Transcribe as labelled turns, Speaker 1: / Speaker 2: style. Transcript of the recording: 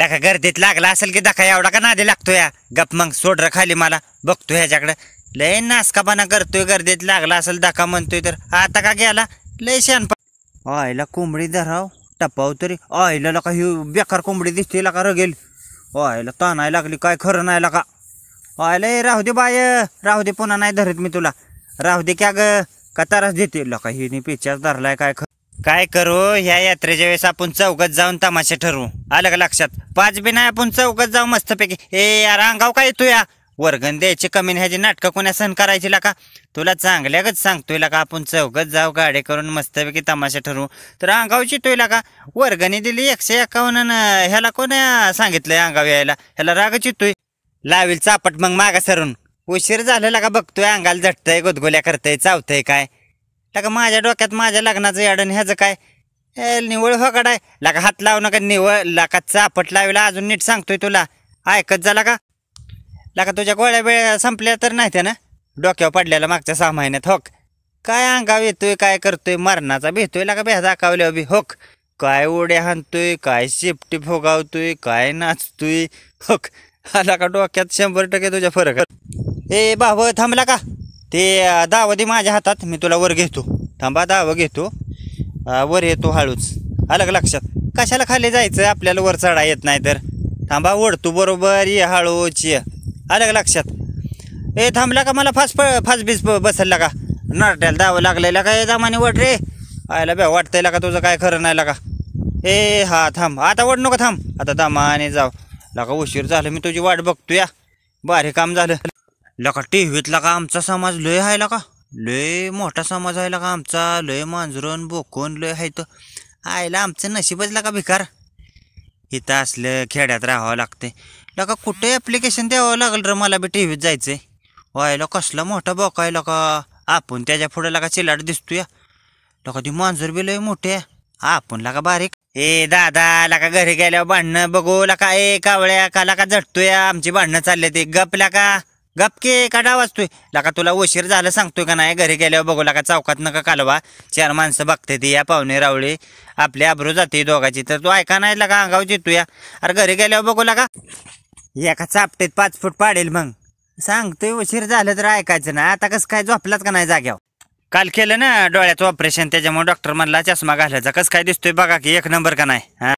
Speaker 1: लका गर्दीत लागला असेल की दाखा एवढा का नादी लागतो या गप मग सोडर खाली मला बघतो ह्याच्याकडं लय नासकापणा करतोय गर्दीत लागला असेल दाखा म्हणतोय तर आता का गेला लय शान आयला कोंबडी धराव टपाव तरी आयला लका ही बेकार कोंबडी दिसते का रगेल आयला तानाय लागली काय खरं नाही लका आयला राहू दे बाय राहू दे पुन्हा नाही धरत मी तुला राहू दे क्या ग का तारास देते लका हिने पिक्चर धरलाय काय खरं काय करू ह्या यात्रेच्या वेळेस आपण चौकात जाऊन तमाशे ठरवू आलं का लक्षात पाच बी नाही आपण चौकात जाऊ मस्तपैकी ए यार अंगाव काय येतो या वर्गण द्यायची कमी ह्याची नाटकं कोणा सहन करायची ला का तुला चांगल्यागच सांगतोय ला का आपण चौकात जाऊ गाडी करून मस्तपैकी तमाशा ठरवू तर अंगाव चितोय ला का वर्गणी दिली एकशे एकावन्न ह्याला कोणा सांगितलंय अंगाव यायला ह्याला राग चितोय लावील चापट मग मागा सरून उशीर झालेला का बघतोय अंगाला झटतय गोदगोल्या करतय चावतंय काय लका माझ्या डोक्यात माझ्या लग्नाचं याडन ह्याचं काय निवळ फकड आहे लका हात लावू नका निवळ लका चापट लावला अजून नीट सांगतोय तुला ऐकत झाला का लका तुझ्या गोळ्या वेळ्या संपल्या तर नाही त्या ना डोक्यावर पडलेला मागच्या सहा महिन्यात होक काय अंगाव येतोय काय करतोय मरणाचा भेटतोय लका भेदा दाखवल्या अभि होक काय उड्या हाणतोय काय शेपटी फोगावतोय काय नाचतोय होक आला का डोक्यात शंभर टक्के तुझ्या फरक ए बाबा थांबला का ते दावा दे माझ्या हातात मी तुला वर घेतो थांबा दावा घेतो वर येतो हळूच अलग लक्षात कशाला खाली जायचं आपल्याला वर चढा येत नाही तर थांबा ओढतो बरोबर ये हळूच ये अलग लक्षात ए थांबला का मला फास प फास बीज बसायला का नरट्याला दावं लागलेला का ए दामाने वट रे आयला बे वाटतंय का तुझं काय खरं नाही का ए हा थांब आता वड नको थांब आता दामाने जाव लका उशीर झालं मी तुझी वाट बघतो या बारे काम झालं लका टीव्हीतला का आमचा समाज लय आहे का लय मोठा समाज आहे का आमचा लय मांजरून बोकून लय आहे तो आयला आमचं नशीबच का भिकार इथं असलं खेड्यात राहावं लागते लका कुठे ॲप्लिकेशन द्यावं लागलं र मला बी टी व्हीत जायचं व्हायला कसलं मोठं बोका आहे लका आपण त्याच्या पुढे लका चिलाट दिसतो या लका ती मांजूर बी लय मोठे आपण लका बारीक ए दादा लका घरी गेल्यावर भांडणं बघू लका ए कावळ्या का लका आमची भांडणं चालले ते गप लका गपके काढा वाचतोय लका तुला उशीर झालं सांगतोय का नाही घरी गेल्यावर बघू लका चौकात नका कालवा चार माणसं बघते ती या पाहुणे रावळे आपले आब्रू जाते दोघाची तर तू ऐका नाही लका अंगावर या अरे घरी गेल्यावर बघू लका एका चापटेत पाच फूट पाडेल मग सांगतोय उशीर झालं तर ऐकायचं ना आता कसं काय झोपलाच का नाही जाग्यावर काल केलं ना डोळ्याचं ऑपरेशन त्याच्यामुळे डॉक्टर म्हणला चष्मा घालायचा कसं काय दिसतोय बघा की एक नंबर का नाही हा